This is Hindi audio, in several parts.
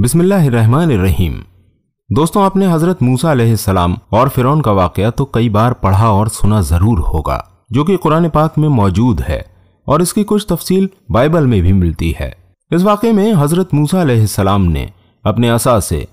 बिस्मिल्लाहिर्रहमानिर्रहीम दोस्तों आपने हजरत मूसा सलाम और फिरौन का वाकया तो कई बार पढ़ा और सुना ज़रूर होगा जो कि कुरान पाक में मौजूद है और इसकी कुछ तफसील बाइबल में भी मिलती है इस वाक़े में हजरत मूसा सलाम ने अपने असा से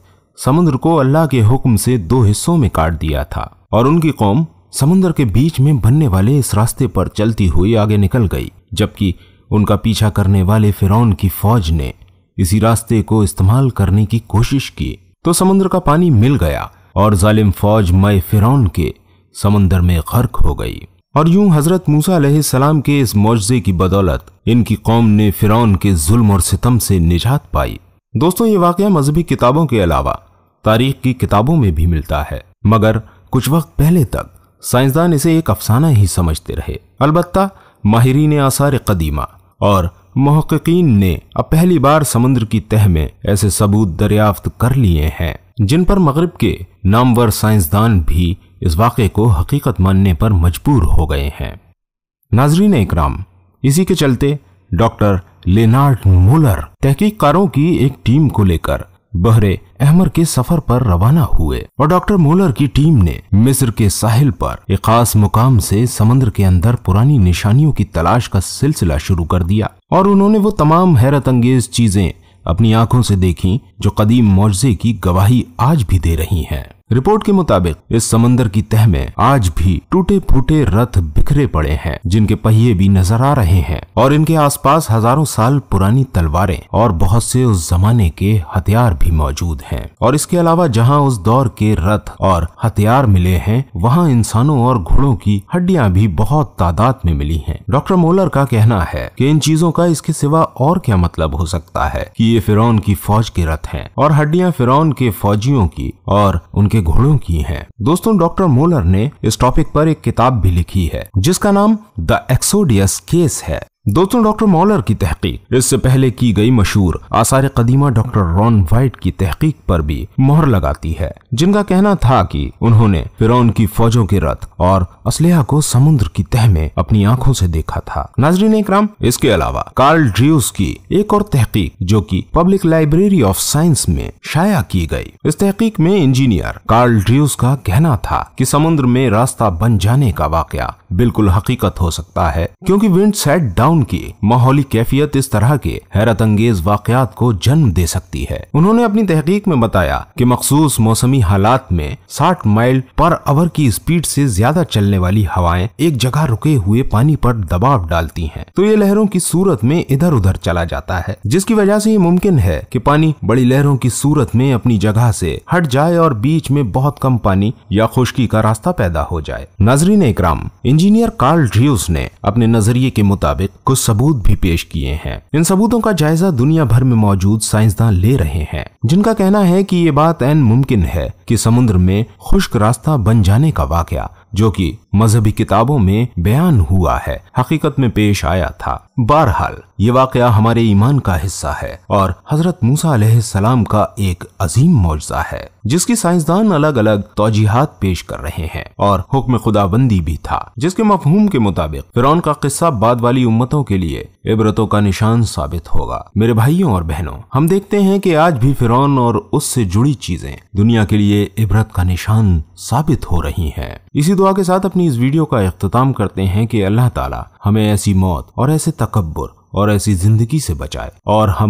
समुद्र को अल्लाह के हुक्म से दो हिस्सों में काट दिया था और उनकी कौम समुद्र के बीच में बनने वाले इस रास्ते पर चलती हुई आगे निकल गई जबकि उनका पीछा करने वाले फिरौन की फौज ने इसी रास्ते को इस्तेमाल करने की कोशिश की तो समुद्र का पानी मिल गया और जालिम फौज मय फिर के समुन्दर में गर्क हो गई और यूं हजरत मूसा सलाम के इस मुआवजे की बदौलत इनकी कौम ने फिर के जुल्म और सितम से निजात पाई दोस्तों ये वाक़ मजहबी किताबों के अलावा तारीख की किताबों में भी मिलता है मगर कुछ वक्त पहले तक साइंसदान इसे एक अफसाना ही समझते रहे अलबत्ता माहरीन आसार कदीमा और महक्कीन ने अब पहली बार समुद्र की तह में ऐसे सबूत दरियाफ्त कर लिए हैं जिन पर मगरब के नामवर साइंसदान भी इस वाक़े को हकीकत मानने पर मजबूर हो गए हैं नाजरीन इकराम इसी के चलते डॉक्टर लेनार्ड मोलर तहकीकारों की एक टीम को लेकर बहरे अहमर के सफर पर रवाना हुए और डॉक्टर मोलर की टीम ने मिस्र के साहिल पर एक खास मुकाम से समंदर के अंदर पुरानी निशानियों की तलाश का सिलसिला शुरू कर दिया और उन्होंने वो तमाम हैरत अंगेज चीजें अपनी आंखों से देखी जो कदीम मुआवजे की गवाही आज भी दे रही हैं रिपोर्ट के मुताबिक इस समंदर की तह में आज भी टूटे फूटे रथ बिखरे पड़े हैं जिनके पहिए भी नजर आ रहे हैं और इनके आसपास हजारों साल पुरानी तलवारें और बहुत से उस जमाने के हथियार भी मौजूद हैं और इसके अलावा जहां उस दौर के रथ और हथियार मिले हैं वहां इंसानों और घोड़ों की हड्डियां भी बहुत तादाद में मिली हैं डॉक्टर मोलर का कहना है कि इन चीजों का इसके सिवा और क्या मतलब हो सकता है कि ये फिरौन की फौज के रथ हैं और हड्डियां फिरौन के फौजियों की और उनके के घोड़ों की है दोस्तों डॉक्टर मोलर ने इस टॉपिक पर एक किताब भी लिखी है जिसका नाम द एक्सोडियस केस है दोस्तों डॉक्टर मॉलर की तहकीक इससे पहले की गई मशहूर आसार कदीमा डॉक्टर रॉन वाइट की तहकीक पर भी मोहर लगाती है जिनका कहना था कि उन्होंने फिरौन की फौजों के रथ और असलहा को समुद्र की तह में अपनी आंखों से देखा था नाजरीन इक्राम इसके अलावा कार्ल ड्रियस की एक और तहकीक जो की पब्लिक लाइब्रेरी ऑफ साइंस में शाया की गई इस तहकीक में इंजीनियर कार्ल ड्रियूस का कहना था की समुद्र में रास्ता बन जाने का वाक्य बिल्कुल हकीकत हो सकता है क्यूँकी विंड सेट डाउन ब्राउन की माहौली कैफियत इस तरह के हैरत अंगेज वाकत को जन्म दे सकती है उन्होंने अपनी तहकीक में बताया कि मखसूस मौसमी हालात में 60 माइल पर आवर की स्पीड से ज्यादा चलने वाली हवाएं एक जगह रुके हुए पानी पर दबाव डालती हैं तो ये लहरों की सूरत में इधर उधर चला जाता है जिसकी वजह से ये मुमकिन है कि पानी बड़ी लहरों की सूरत में अपनी जगह से हट जाए और बीच में बहुत कम पानी या खुश्की का रास्ता पैदा हो जाए नजरीन इक्राम इंजीनियर कार्ल ड्रियस ने अपने नजरिए के मुताबिक कुछ सबूत भी पेश किए हैं इन सबूतों का जायजा दुनिया भर में मौजूद साइंसदान ले रहे हैं जिनका कहना है कि ये बात एन मुमकिन है कि समुद्र में खुश्क रास्ता बन जाने का वाकया जो कि मजहबी किताबों में बयान हुआ है हकीकत में पेश आया था बहरहाल ये वाकया हमारे ईमान का हिस्सा है और हजरत मूसा सलाम का एक अजीम मुआवजा है जिसकी साइंसदान अलग अलग तोजीहत पेश कर रहे हैं और हुक्म खुदाबंदी भी था जिसके मफहूम के मुताबिक फिरौन का किस्सा बाद वाली उम्मतों के लिए इबरतों का निशान साबित होगा मेरे भाइयों और बहनों हम देखते हैं कि आज भी फिर फिरौन और उससे जुड़ी चीजें दुनिया के लिए इबरत का निशान साबित हो रही हैं। इसी दुआ के साथ अपनी इस वीडियो का अख्ताम करते हैं कि अल्लाह ताला हमें ऐसी मौत और ऐसे तकबर और ऐसी जिंदगी से बचाए और हम